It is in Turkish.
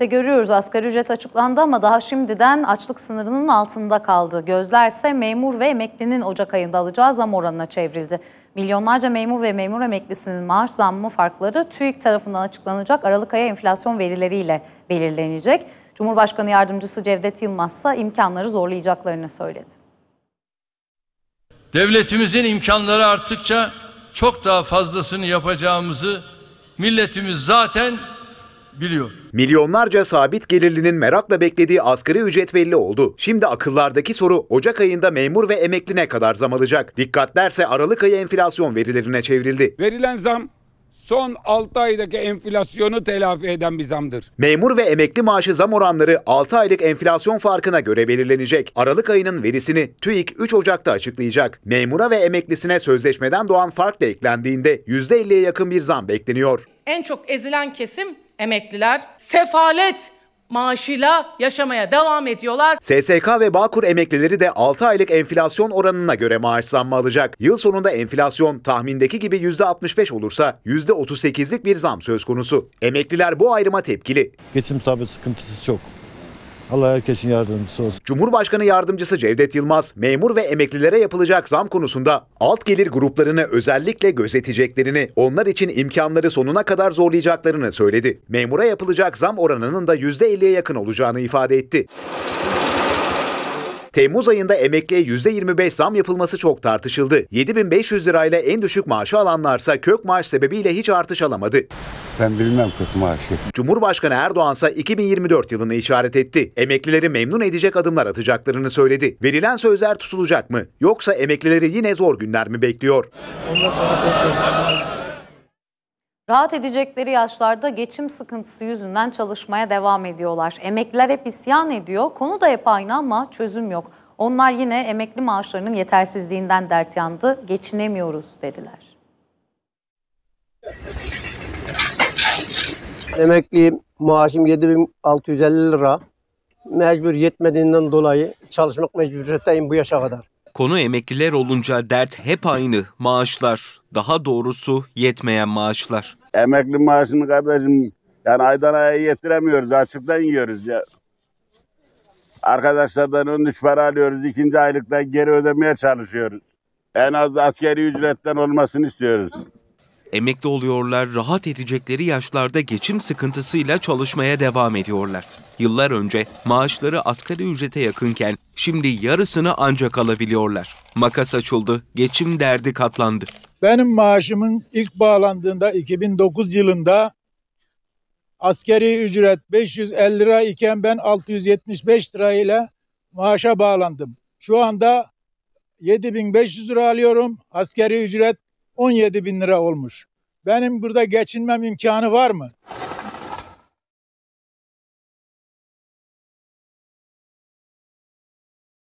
İşte görüyoruz asgari ücret açıklandı ama daha şimdiden açlık sınırının altında kaldı. Gözlerse memur ve emeklinin Ocak ayında alacağı zam oranına çevrildi. Milyonlarca memur ve memur emeklisinin maaş zammı farkları TÜİK tarafından açıklanacak Aralık ayı enflasyon verileriyle belirlenecek. Cumhurbaşkanı Yardımcısı Cevdet Yılmaz ise imkanları zorlayacaklarını söyledi. Devletimizin imkanları arttıkça çok daha fazlasını yapacağımızı milletimiz zaten biliyor. Milyonlarca sabit gelirlinin merakla beklediği asgari ücret belli oldu. Şimdi akıllardaki soru Ocak ayında memur ve emekli ne kadar zam alacak? Dikkatlerse Aralık ayı enflasyon verilerine çevrildi. Verilen zam son 6 aydaki enflasyonu telafi eden bir zamdır. Memur ve emekli maaşı zam oranları 6 aylık enflasyon farkına göre belirlenecek. Aralık ayının verisini TÜİK 3 Ocak'ta açıklayacak. Memura ve emeklisine sözleşmeden doğan fark da eklendiğinde %50'ye yakın bir zam bekleniyor. En çok ezilen kesim emekliler sefalet maaşıyla yaşamaya devam ediyorlar. SSK ve Bağkur emeklileri de 6 aylık enflasyon oranına göre maaş zammı alacak. Yıl sonunda enflasyon tahmindeki gibi %65 olursa %38'lik bir zam söz konusu. Emekliler bu ayrıma tepkili. Geçim tabii sıkıntısı çok. Allah herkesin yardımcısı olsun. Cumhurbaşkanı yardımcısı Cevdet Yılmaz, memur ve emeklilere yapılacak zam konusunda alt gelir gruplarını özellikle gözeteceklerini, onlar için imkanları sonuna kadar zorlayacaklarını söyledi. Memura yapılacak zam oranının da %50'ye yakın olacağını ifade etti. Temmuz ayında emekliye %25 zam yapılması çok tartışıldı. 7500 lirayla en düşük maaşı alanlarsa kök maaş sebebiyle hiç artış alamadı. Ben bilmem kök maaşı. Cumhurbaşkanı Erdoğan ise 2024 yılını işaret etti. Emeklileri memnun edecek adımlar atacaklarını söyledi. Verilen sözler tutulacak mı? Yoksa emeklileri yine zor günler mi bekliyor? Rahat edecekleri yaşlarda geçim sıkıntısı yüzünden çalışmaya devam ediyorlar. Emekliler hep isyan ediyor. Konu da hep aynı ama çözüm yok. Onlar yine emekli maaşlarının yetersizliğinden dert yandı. Geçinemiyoruz dediler. Emekliyim. Maaşım 7650 lira. Mecbur yetmediğinden dolayı çalışmak mecburiyetteyim bu yaşa kadar. Konu emekliler olunca dert hep aynı. Maaşlar. Daha doğrusu yetmeyen maaşlar. Emekli maaşını kardeşim yani aydan aya yetiremiyoruz. Açıktan yiyoruz ya. Arkadaşlardan ön üç para alıyoruz. ikinci aylıkta geri ödemeye çalışıyoruz. En az askeri ücretten olmasını istiyoruz. Emekli oluyorlar, rahat edecekleri yaşlarda geçim sıkıntısıyla çalışmaya devam ediyorlar. Yıllar önce maaşları asgari ücrete yakınken şimdi yarısını ancak alabiliyorlar. Makas açıldı, geçim derdi katlandı. Benim maaşımın ilk bağlandığında 2009 yılında askeri ücret 550 lira iken ben 675 lira ile maaşa bağlandım. Şu anda 7500 lira alıyorum. Askeri ücret 17 bin lira olmuş. Benim burada geçinmem imkanı var mı?